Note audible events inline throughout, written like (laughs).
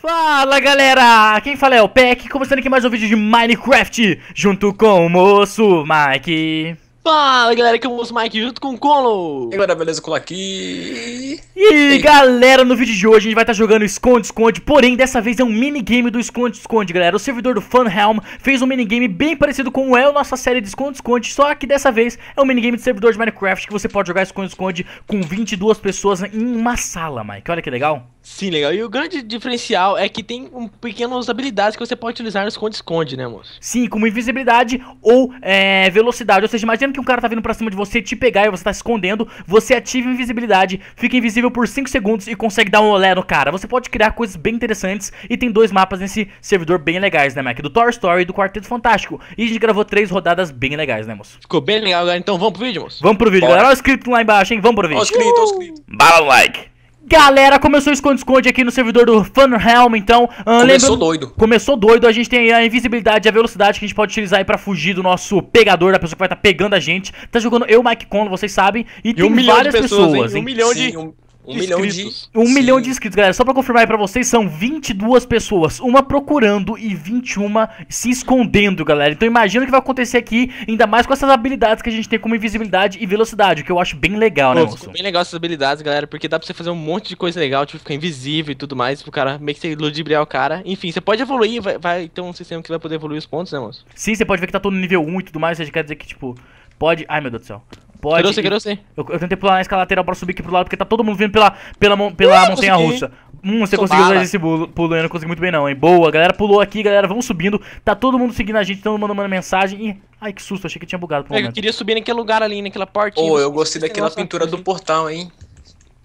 Fala galera, quem fala é o Peck, começando aqui mais um vídeo de Minecraft, junto com o moço Mike. Fala galera, aqui é o moço Mike, junto com o Colo. E agora beleza, Colo aqui. E, galera, no vídeo de hoje a gente vai estar tá jogando esconde-esconde, porém dessa vez é um minigame do esconde-esconde, galera. O servidor do Funhelm fez um minigame bem parecido com o é a nossa série de esconde-esconde, só que dessa vez é um minigame de servidor de Minecraft que você pode jogar esconde-esconde com 22 pessoas em uma sala, Mike. Olha que legal. Sim, legal. E o grande diferencial é que tem um pequenas habilidades que você pode utilizar no esconde-esconde, né, moço? Sim, como invisibilidade ou é, velocidade. Ou seja, imagina que um cara tá vindo pra cima de você te pegar e você tá escondendo, você ativa invisibilidade, fica invisível por 5 segundos e consegue dar um olé no cara. Você pode criar coisas bem interessantes e tem dois mapas nesse servidor bem legais, né, Mac? Do Toy Story e do Quarteto Fantástico. E a gente gravou três rodadas bem legais, né, moço? Ficou bem legal, galera. Então vamos pro vídeo, moço? Vamos pro vídeo, Bora. galera. Olha o inscrito lá embaixo, hein? Vamos pro vídeo. Olha o inscrito, olha o inscrito. Bala like. Galera, começou o esconde-esconde aqui no servidor do Funhelm, então... Uh, começou lembra... doido. Começou doido, a gente tem a invisibilidade e a velocidade que a gente pode utilizar aí pra fugir do nosso pegador, da pessoa que vai estar tá pegando a gente. Tá jogando eu, Mike Conlon, vocês sabem, e, e tem um várias pessoas, pessoas hein? Um milhão Sim, de... Um... Um de milhão inscritos. de. Um Sim. milhão de inscritos, galera. Só pra confirmar aí pra vocês, são 22 pessoas. Uma procurando e 21 se escondendo, galera. Então imagina o que vai acontecer aqui, ainda mais com essas habilidades que a gente tem como invisibilidade e velocidade, que eu acho bem legal, né, Pô, né, Wilson? Bem legal essas habilidades, galera, porque dá pra você fazer um monte de coisa legal, tipo ficar invisível e tudo mais, pro cara meio que você ludibriar o cara. Enfim, você pode evoluir, vai, vai ter um sistema que vai poder evoluir os pontos, né, moço? Sim, você pode ver que tá todo no nível 1 e tudo mais, ou seja, quer dizer que, tipo, Pode. Ai, meu Deus do céu. Pode. Quero sim, quero sim. Eu, eu tentei pular na escala lateral pra subir aqui pro lado, porque tá todo mundo vindo pela, pela, pela uh, montanha russa. Hum, você Sou conseguiu fazer esse pulo, pulo, eu não consegui muito bem não, hein? Boa, galera pulou aqui, galera, vamos subindo. Tá todo mundo seguindo a gente, todo mundo mandando mensagem. Ih, ai, que susto, achei que tinha bugado um Eu momento. queria subir naquele lugar ali, naquela parte. Ô, oh, eu gostei daquela pintura do portal, hein?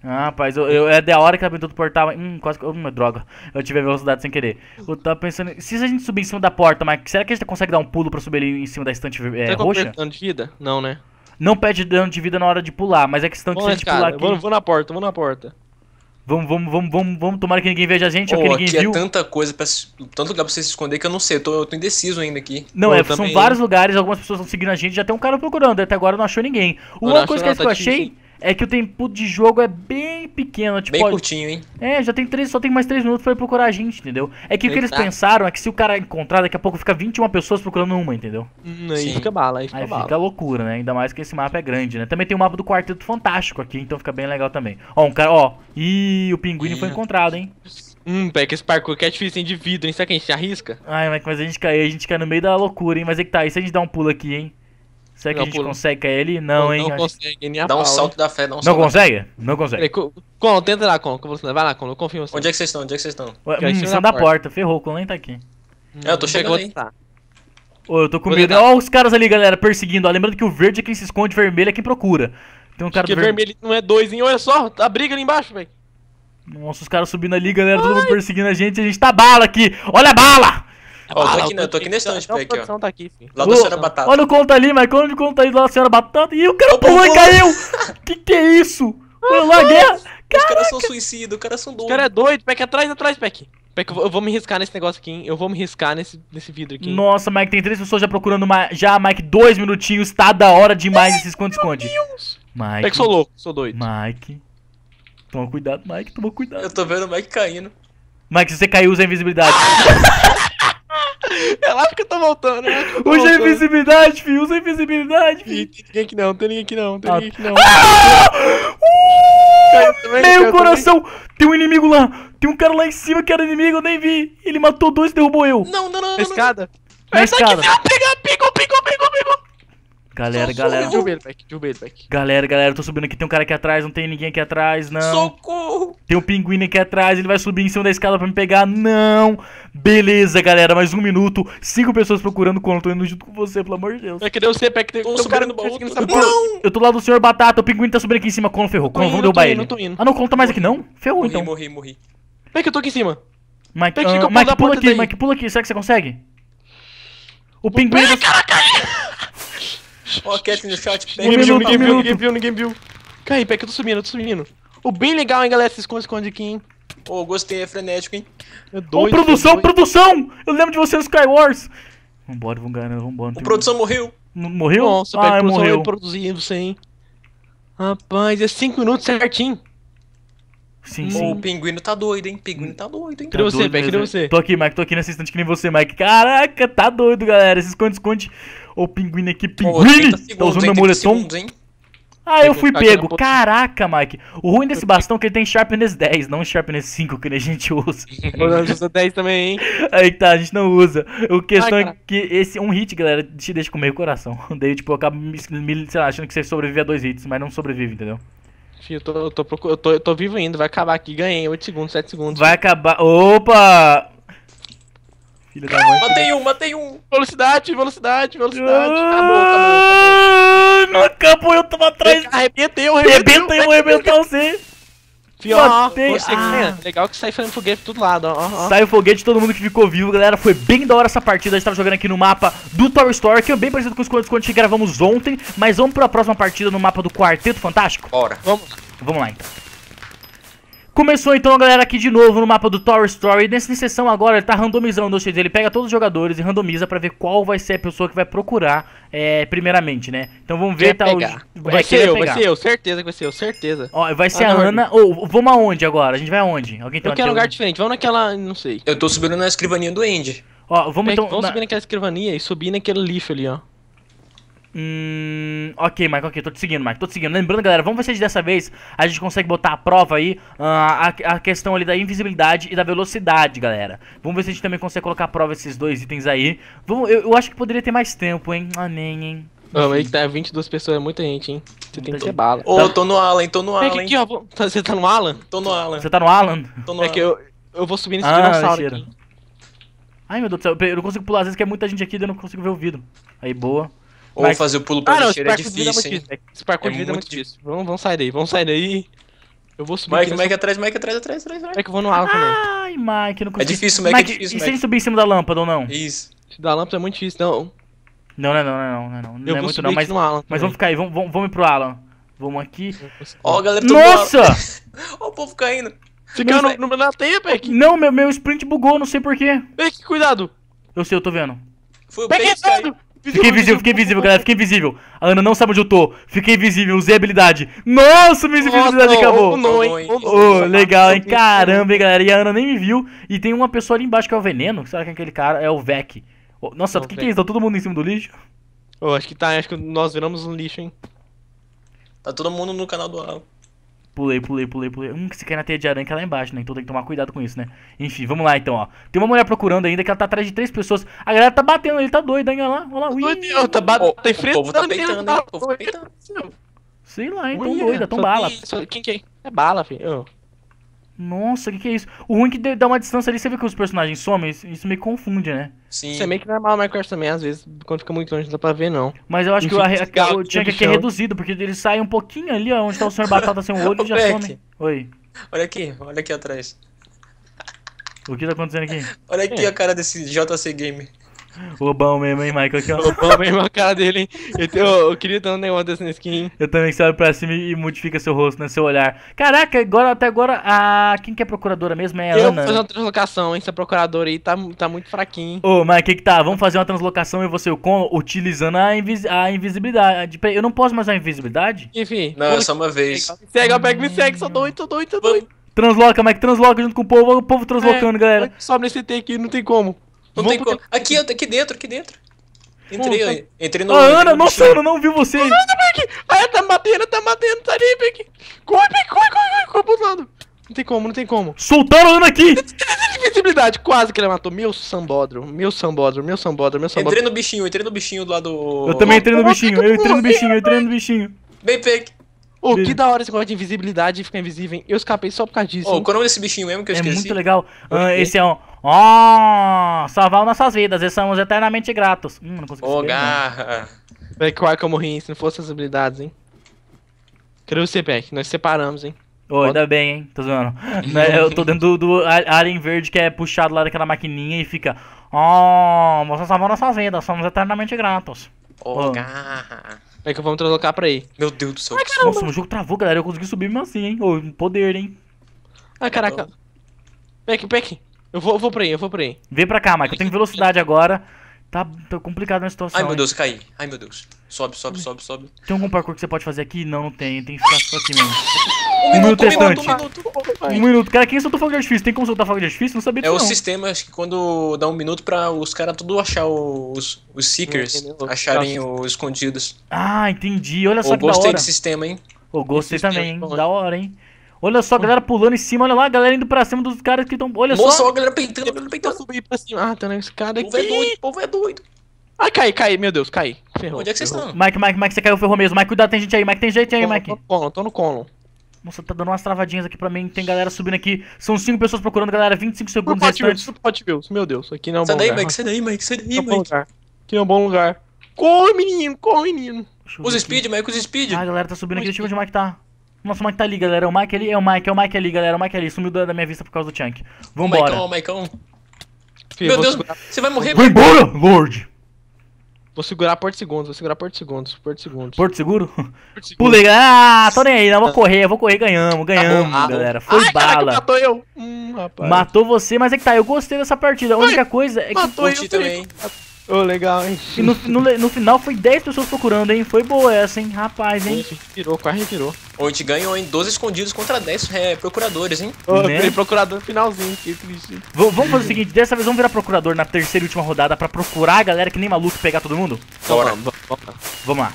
Ah, rapaz, eu, eu, é da hora que ela pintou do portal. Hum, quase que. Hum, droga. Eu tive a velocidade sem querer. Eu tava pensando. Se a gente subir em cima da porta, mas será que a gente consegue dar um pulo pra subir ali em cima da estante é, será roxa? dano de vida? Não, né? Não pede dano de vida na hora de pular, mas é questão de que se a gente pular aqui. Vamos, vamos na porta, vamos na porta. Vamos, vamos, vamos, vamos, vamos tomar que ninguém veja a gente oh, ou que ninguém aqui é viu. é tanta coisa, pra, tanto lugar pra você se esconder que eu não sei, eu tô, eu tô indeciso ainda aqui. Não, Pô, é, são também... vários lugares, algumas pessoas estão seguindo a gente, já tem um cara procurando, até agora não achou ninguém. Uma coisa que, que eu tá achei... É que o tempo de jogo é bem pequeno. Tipo, bem curtinho, hein? É, já tem três, só tem mais três minutos pra ele procurar a gente, entendeu? É que Eita. o que eles pensaram é que se o cara encontrar, daqui a pouco fica 21 pessoas procurando uma, entendeu? Hum, aí Sim. fica bala, aí fica aí bala. fica loucura, né? Ainda mais que esse mapa é grande, né? Também tem o um mapa do Quarteto Fantástico aqui, então fica bem legal também. Ó, um cara, ó. Ih, o pinguim foi encontrado, hein? Hum, pega esse parkour que é difícil, hein? De vidro, hein? Será que a gente se arrisca? Ai, mas, mas a gente cai, a gente cai no meio da loucura, hein? Mas é que tá, e se a gente dá um pulo aqui, hein? Será que a gente pulo. consegue cair ali? Não, não hein? Não consegue, nem a Dá um pau, salto da fé, dá um salto. Não consegue? Não consegue. Con, tenta lá, Con. Vai lá, Con, eu confio em você. Onde é que vocês estão? Onde é que vocês estão? Em hum, cima da porta. porta. Ferrou, o Con nem tá aqui. É, eu tô chegando Ô, eu tô com medo. Ó, os caras ali, galera, perseguindo. Ó, lembrando que o verde é quem se esconde, vermelho é quem procura. Tem um cara Porque vermelho. vermelho não é dois, hein? Olha é só, a briga ali embaixo, velho. Nossa, os caras subindo ali, galera, Ai. todo mundo perseguindo a gente. A gente tá bala aqui. Olha a bala! Ó, oh, tô aqui, né? Tô aqui na aqui, ó. Tá aqui, filho. Lá do Senhora Batata. Olha o conta ali, mas quando o conta tá aí lá da Senhora Batata. Ih, o cara pulou e caiu! que que é isso? Foi lá guerra! Os caras são suicídio, os caras são doidos. Os caras é doido, Peck, atrás, atrás, Peck. Peck, eu vou me riscar nesse negócio aqui, hein? Eu vou me riscar nesse, nesse vidro aqui. Nossa, Mike, tem três pessoas já procurando uma, já, Mike, dois minutinhos, tá da hora demais esse esconde-esconde. Meu Deus! Mike. Peck, sou louco, sou doido. Mike. Toma cuidado, Mike, toma cuidado. Eu tô vendo o Mike caindo. Mike, se você caiu, usa a invisibilidade. (laughs) É lá que eu tô voltando, né? Tô usa voltando. invisibilidade, filho. Usa invisibilidade, filho. Tem ninguém aqui não, tem ninguém aqui não, tem ah. ninguém aqui não. Ah! Uh! Também, Meu coração! Também. Tem um inimigo lá! Tem um cara lá em cima que era inimigo, eu nem vi! Ele matou dois e derrubou eu! Não, não, não! Na escada? Não. É, escada. Que, Galera, Socorro. galera. Derrubei ele, Beck. Derrubei ele, Galera, galera, eu tô subindo aqui. Tem um cara aqui atrás, não tem ninguém aqui atrás, não. Socorro! Tem um pinguim aqui atrás, ele vai subir em cima da escada pra me pegar. Não! Beleza, galera, mais um minuto. Cinco pessoas procurando quando eu tô indo junto com você, pelo amor de Deus. É que deu você, Peck, Tem, um cara no baú. não Eu tô lá do senhor Batata, o pinguim tá subindo aqui em cima. Cono ferrou, Cono, vamos derrubar ele. Indo, ah, não, conta tá mais aqui não? Ferrou, morri, então. Morri, morri, morri. que eu tô aqui em cima. Mike, Beck, uh, Mike pula aqui, daí. Mike, pula aqui. Será que você consegue? O pinguim. Pega, Ó, Cat no shot, pega. Ninguém viu, ninguém viu, ninguém viu, ninguém viu. Cai, pega, eu tô subindo, eu tô subindo. O bem legal, hein, galera, se esconde-esconde aqui, hein. Ô, oh, gostei, é frenético, hein. É doido, Ô, produção, produção! Eu lembro de você no Skywars. Vambora, vambora, vambora. O produção morreu. Morreu? Nossa, ah, pega, produção morreu. reproduzindo você, hein. Rapaz, é 5 minutos certinho. Sim, sim. O pinguino tá doido, hein? Pinguino tá doido, hein? Tá doido, você, velho, você. Tô aqui, Mike, tô aqui nesse instante que nem você, Mike. Caraca, tá doido, galera. Se esconde, esconde. Ô, pinguino aqui, pinguino. tá usando meu moletom. hein? Ah, eu, fui pego. Caraca, Mike. O ruim desse bastão é que ele tem Sharpness 10, não Sharpness 5, que a gente usa. Eu (laughs) gente usa 10 também, hein? Aí tá, a gente não usa. O questão Ai, é que esse um hit, galera, te deixa com meio coração. (laughs) Daí, tipo, eu acabo me, me, lá, achando que você sobrevive a dois hits, mas não sobrevive, entendeu? Fio, eu tô, eu tô, procur... eu tô, eu tô vivo ainda, vai acabar aqui, ganhei 8 segundos, 7 segundos. Vai acabar. Opa! Filho da mãe. Matei um, matei um! Velocidade, velocidade, velocidade. Ah, acabou, acabou. acabou. Não acabou, eu tava atrás. Arrebentei, eu arrebentei. Arrebentei, eu vou arrebentar você. Pior, tem... você ah. É legal que saiu foi foguete de todo lado, ó, ó. Saiu foguete de todo mundo que ficou vivo, galera. Foi bem da hora essa partida. A gente tava jogando aqui no mapa do Tower Store, que é bem parecido com os quantos que gravamos ontem. Mas vamos pra próxima partida no mapa do Quarteto Fantástico? Bora. Vamos. Vamos lá, então. Começou então a galera aqui de novo no mapa do Tower Story. Nessa sessão agora ele tá randomizando, ou seja, ele pega todos os jogadores e randomiza pra ver qual vai ser a pessoa que vai procurar é, primeiramente, né? Então vamos ver, tá? Pegar. O... Vai ser eu, pegar. vai ser eu, certeza que vai ser eu, certeza. Ó, vai ser ah, a Ana. Ou oh, vamos aonde agora? A gente vai aonde? Alguém tem Eu quero um lugar diferente, vamos naquela. não sei. Eu tô subindo na escrivaninha do Andy. Ó, vamos é, então. Vamos na... subir naquela escrivaninha e subir naquele lixo ali, ó. Hum, ok, Mike, ok, tô te seguindo, Mike, tô te seguindo. Lembrando, galera, vamos ver se dessa vez a gente consegue botar a prova aí, uh, a, a, questão ali da invisibilidade e da velocidade, galera. Vamos ver se a gente também consegue colocar a prova esses dois itens aí. Vamos, eu, eu acho que poderia ter mais tempo, hein? Ah, nem, hein? Não, aí tá 22 pessoas, é muita gente, hein? Você tem que ter bala. Ô, oh, tô no Alan, tô no Alan. Aqui, aqui, ó, tá, você tá no Alan? Tô no Alan. Você tá no Alan? Tô no Alan. é que eu, eu vou subir nesse ah, dinossauro aqui. Ai, meu Deus do céu, eu não consigo pular, às vezes que é muita gente aqui, eu não consigo ver o vidro. Aí, boa. Ou Mas... fazer o pulo pra ah, não, é, é difícil, hein? Né? É esse parkour é muito, difícil. Vamos, vamos sair daí, vamos sair daí. Eu vou subir. Mike, Mike atrás, Mike atrás, atrás, atrás. Mike, é eu vou no alto também. Né? Ai, Mike, não é consigo. É difícil, Mike, Mike é difícil, E Mike. se ele subir em cima da lâmpada ou não? Isso. Se da lâmpada é muito difícil, não. Não, não, não, não, não, não. Eu é muito não, mas, mas vamos ficar aí, vamos, vamos, vamos ir pro Alan. Vamos aqui. Ó, oh, galera, Nossa! (laughs) Ó o povo caindo. Você no, no, na teia, Peck? Não, meu, meu sprint bugou, não sei porquê. Peck, cuidado. Eu sei, eu tô vendo. Foi o Peck caiu. Fiquei invisível fiquei invisível galera, fiquei invisível A Ana não sabe onde eu tô. Fiquei invisível usei habilidade. Nossa, minha visibilidade Nossa, acabou. Não, hein? Oh, legal, hein? (laughs) Caramba, hein, galera. E a Ana nem me viu. E tem uma pessoa ali embaixo que é o Veneno. Será que é aquele cara? É o Vec. Nossa, é o que, que é isso? Tá todo mundo em cima do lixo? Oh, acho que tá, acho que nós viramos um lixo, hein? Tá todo mundo no canal do Alan. Pulei, pulei, pulei, pulei. Hum, que se cair na teia de aranha que é lá embaixo, né? Então tem que tomar cuidado com isso, né? Enfim, vamos lá então, ó. Tem uma mulher procurando ainda que ela tá atrás de três pessoas. A galera tá batendo, ele tá doido, hein? Olha lá, olha lá. Ui, Deus, tá batendo. Tá enfrentando, o povo tá peitando, tá, tá peitando. Sei lá, hein? Tão doida, tão bala. Quem que é? É bala, filho. Nossa, o que, que é isso? O ruim é que dá uma distância ali, você vê que os personagens somem, isso meio confunde, né? Sim. Isso é meio que normal Minecraft também, às vezes, quando fica muito longe não dá pra ver, não. Mas eu acho que o, a, o tinha que é reduzido, porque ele sai um pouquinho ali, ó, onde tá o Sr. Batata sem assim, o olho e já some. Oi. Olha aqui, olha aqui atrás. O que tá acontecendo aqui? Olha aqui é. a cara desse JC Game. Lobão mesmo, hein, Michael? Que é Lobão mesmo a cara dele, hein? Eu, eu queria ter um negócio desse na skin. Eu também que você olha pra cima e modifica seu rosto, né? Seu olhar. Caraca, agora, até agora, a... quem que é procuradora mesmo é a eu Ana. Eu vou fazer uma translocação, hein? Essa procuradora aí tá, tá muito fraquinho. Ô, Mike, o que que tá? Vamos fazer uma translocação e você o com utilizando a, invis... a invisibilidade. Eu não posso mais usar a invisibilidade? Enfim. Não, é só uma vez. Me segue, pega, me segue. Sou doido, sou doido, sou doido. Transloca, Mike, transloca junto com o povo. O povo translocando, é, galera. Só nesse T aqui, não tem como. Não tem como. aqui, aqui dentro, aqui dentro. Entrei, Pô, tá... entrei no. A ah, Ana, no nossa, Ana, não viu você! Ana, Ah, é, tá batendo, tá batendo, tá ali, Beck! Corre, Beck, corre, corre, corre, corre pro lado! Não tem como, não tem como. Soltaram a Ana aqui! Invisibilidade, (laughs) quase que ele matou. Meu Sambodro, meu Sambodro, meu Sambodro, meu Sambodro. Entrei no bichinho, entrei no bichinho do lado. Eu também entrei no bichinho, eu entrei no bichinho, eu entrei no bichinho. Vem, Peck! Oh, que da hora esse negócio de invisibilidade e ficar invisível. Eu escapei só por causa disso. Oh, qual é esse bichinho mesmo que eu é esqueci? É muito legal. Uh, esse é um. Ó, oh, salvar nossas vidas, E somos eternamente gratos. Hum, não consegui Ô, oh, garra. Véi, qual é que eu morri, se não fosse as habilidades, hein? Cadê você, Peck? Nós separamos, hein? Ô, oh, ainda bem, hein? Tô zoando. (laughs) Né, eu tô dentro do, do alien verde que é puxado lá daquela maquininha e fica. Ó, oh, você salvou nossas vidas, somos eternamente gratos. Ô, oh, garra. É que vamos trocar pra aí. Meu Deus do céu. Ai, caramba. Nossa, o jogo travou, galera. Eu consegui subir mesmo assim, hein? Ô, poder, hein? Ai, ah, caraca. Peck, Peck. Eu vou, eu vou pra aí, eu vou pra aí. Vem pra cá, Mike. Eu tenho velocidade agora. Tá, tá complicado a situação. Ai, meu Deus, hein? caí. Ai, meu Deus. Sobe, sobe, sobe, sobe. Tem algum parkour que você pode fazer aqui? Não, não tem. Tem que ficar só aqui mesmo. Um minuto, um minuto, um minuto. Um minuto. Cara, quem soltou fogo de artifício? Tem como soltar fogo de artifício? Não sabia é disso, É o sistema sistemas que quando dá um minuto pra os caras tudo achar os, os seekers, acharem os escondidos. Ah, entendi. Olha só Eu que gostei da hora. desse sistema, hein? Eu gostei também, hein? Da hora, hein? Olha só a galera pulando em cima, olha lá a galera indo pra cima dos caras que estão. Olha Nossa, só. Nossa, a galera peitando, galera peitando. subir pra cima. Ah, tá na né? escada aqui. É o povo é doido, o povo é doido. cai, cai, meu Deus, cai. Ferrou. Onde é que vocês estão? Mike, Mike, Mike, você caiu, ferrou mesmo. Mike, cuidado, tem gente aí. Mike, tem gente aí, Mike. Tô no colo, tô no colo. Nossa, tá dando umas travadinhas aqui pra mim. Tem galera subindo aqui. São cinco pessoas procurando, galera. 25 segundos Super restantes. Super Hot Wheels, meu Deus. Aqui não é um bom daí, lugar. Sai daí, Mike. Sai daí, é Mike. Aqui não é um bom lugar. Corre, menino. Corre, menino. Usa speed, Mike. Usa speed. Ah, a galera tá subindo aqui. Deixa eu ver onde o Mike tá. Nossa, o Mike tá ali, galera. O Mike ali. É o Mike. É o Mike ali, galera. O Mike ali. Sumiu da, minha vista por causa do Chunk. Vambora. Mikeão, Mike. Meu Deus. Você vai morrer, Vai embora, Lorde. Vou segurar Porto Segundos, vou segurar Porto Segundos, Porto Segundos. Porto Seguro? Porto (laughs) Seguro. Pulei, ah, tô nem aí, não, vou correr, vou correr, ganhamos, tá ganhamos, galera. Foi Ai, bala. matou eu. Hum, matou você, mas é que tá, eu gostei dessa partida. A única Ai, coisa é que... Matou eu também. também. Ô, oh, legal, hein? E no, no, no, final foi 10 pessoas procurando, hein? Foi boa essa, hein? Rapaz, hein? Isso, tirou, quase tirou. Ou a gente ganhou, hein? 12 escondidos contra 10 é, procuradores, hein? Ô, oh, né? procurador finalzinho, que triste. V vamos fazer o seguinte, dessa vez vamos virar procurador na terceira e última rodada pra procurar a galera que nem maluco pegar todo mundo? Bora. Vamos lá.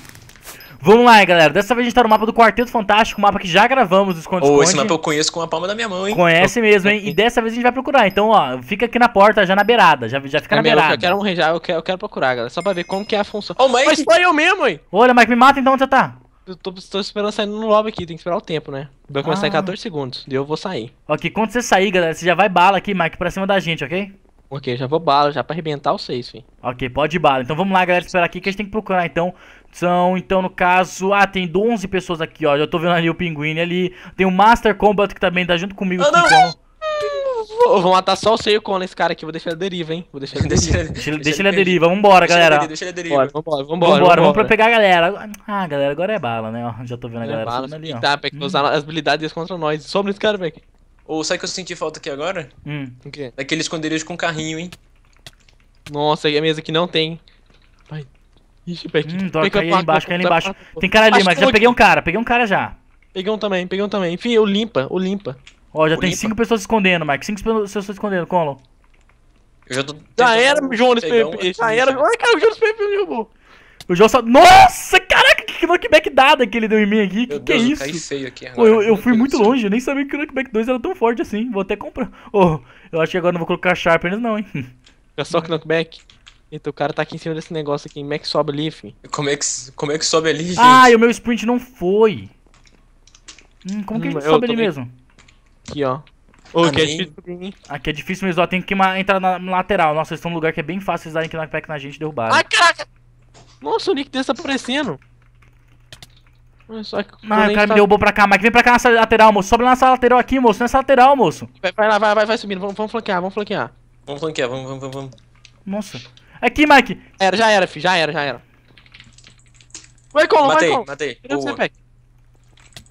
Vamos lá, galera. Dessa vez a gente tá no mapa do Quarteto Fantástico, mapa que já gravamos do Esconde Esconde. Oh, esse mapa eu conheço com a palma da minha mão, hein? Conhece mesmo, hein? E (laughs) dessa vez a gente vai procurar. Então, ó, fica aqui na porta, já na beirada. Já, já fica é na beirada. Eu quero um já, eu quero, eu quero procurar, galera. Só pra ver como que é a função. Oh, Mike. Mas foi eu mesmo, hein? Olha, Mike, me mata então onde você tá. Eu tô, tô esperando sair no lobby aqui, tem que esperar o tempo, né? Vai começar ah. em 14 segundos, e eu vou sair. Ok, quando você sair, galera, você já vai bala aqui, Mike, pra cima da gente, ok? Ok, já vou bala, já pra arrebentar os seis, filho. Ok, pode ir bala. Então vamos lá, galera, esperar aqui que a gente tem que procurar, então, são, então, no caso... Ah, tem 11 pessoas aqui, ó. Já tô vendo ali o Pinguim ali. Tem o Master Combat que também tá junto comigo. Eu ah, não... Então... Vou, matar só o Seio Conan, esse cara aqui. Vou deixar ele deriva, hein? Vou deixar ele deriva. deixa, deixa, deixa, ele a deriva. Vambora, deixa galera. Ele, deixa ele a deriva. Bora, vambora, vambora. Vambora, vamos pra pegar a galera. Ah, galera, agora é bala, né? Ó, já tô vendo a é galera. É bala, ali, tá, ó. Tá, pra hum. usar as habilidades contra nós. Sobre esse cara, Beck. Ou oh, sabe que eu senti falta aqui agora? Hum. O quê? Daquele esconderijo com carrinho, hein? Nossa, a mesa aqui não tem. Vai. Ixi, pertinho. Hum, doc, aí embaixo, cai lá embaixo. Tem cara ali, mas já peguei um cara, peguei um cara já. Peguei um também, peguei um também. Enfim, eu limpa, eu limpa. Ó, já eu tem limpa. cinco pessoas escondendo, Mike. Cinco pessoas escondendo, Colon. Eu já tô. Já era, Jonas PVP. Já era. Olha, cara, o Jonas PVP me roubou. O João só. Nossa, caraca, que knockback dada que ele deu em mim aqui. Meu que é Deus, que é eu isso? Aqui, Pô, eu, eu fui muito longe, eu nem sabia que o knockback 2 era tão forte assim. Vou até comprar. Oh, eu acho que agora não vou colocar Sharpness, não, hein. É só hum. knockback. Então o cara tá aqui em cima desse negócio aqui. Como é que sobe ali, fi? Como é que, como é que sobe ali, gente? Ah, o meu sprint não foi. Hum, como que a hum, gente sobe ali bem... mesmo? Aqui, ó. aqui é difícil mas Aqui é difícil mesmo, ó. Tem que entrar na lateral. Nossa, eles estão num lugar que é bem fácil eles darem knockback na gente e derrubarem. Ai, caraca! Nossa, o Nick desaparecendo. Só que ah, o cara tá... me derrubou pra cá, Mike. Vem pra cá nessa lateral, moço. Sobe nessa lateral aqui, moço. Nessa lateral, moço. Vai, vai lá, vai, vai, vai subindo. Vamos, vamos flanquear, vamos flanquear. Vamos flanquear, vamos, vamos, vamos. Nossa. Aqui, Mike. Era, já era, filho. Já era, já era. Vai, colo, vai, colo. Matei, matei.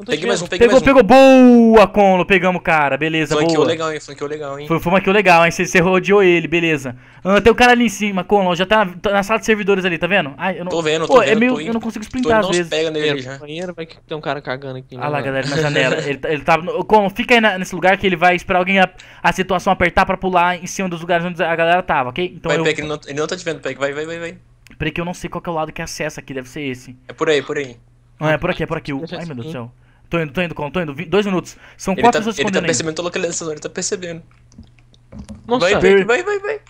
Peguei mais um, peguei pegou, mais pegou. um. Pegou, boa, Conlo. Pegamos, cara. Beleza, foi boa. legal, hein? o legal, hein? Foi, foi um aqui legal, hein? Você, rodeou ele, beleza. Ah, tem o um cara ali em cima, Conlo. Já tá na, tá na, sala de servidores ali, tá vendo? eu não... Tô vendo, tô Pô, vendo. É meio... Tô eu não consigo sprintar às vezes. pega nele já. Banheiro, vai que tem um cara cagando aqui. Olha ah lá, né, galera, na janela. (laughs) ele, ele tá... Conlo, fica aí na, nesse lugar que ele vai esperar alguém a, a, situação apertar pra pular em cima dos lugares onde a galera tava, ok? Então vai, eu... Peck, ele, não, ele não tá te vendo, Peck. Vai, vai, vai, vai. Peraí que eu não sei qual é o lado que acessa aqui, deve ser esse. É por aí, é por aí. não ah, é por aqui, é por aqui. Ai, meu Deus do céu. Tô indo, tô indo, tô indo. Dois minutos. São ele quatro tá, minutos Ele tá percebendo, ainda. tô localizando, ele tá percebendo. Nossa, vai, per... vai, vai, vai.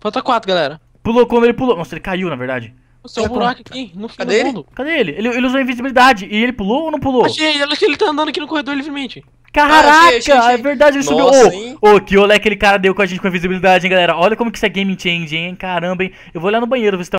Falta quatro, galera. Pulou quando ele pulou. Nossa, ele caiu, na verdade. Nossa, é um buraco aqui, no fim Cadê ele? Cadê ele? ele? Ele usou invisibilidade. E ele pulou ou não pulou? Achei, olha que ele tá andando aqui no corredor livremente. Caraca, ah, achei, achei, achei. é verdade, ele Nossa, subiu. Ô, oh, oh, que olé que aquele cara deu com a gente com a invisibilidade, hein, galera. Olha como que isso é game change, hein, caramba, hein. Eu vou olhar no banheiro ver se tá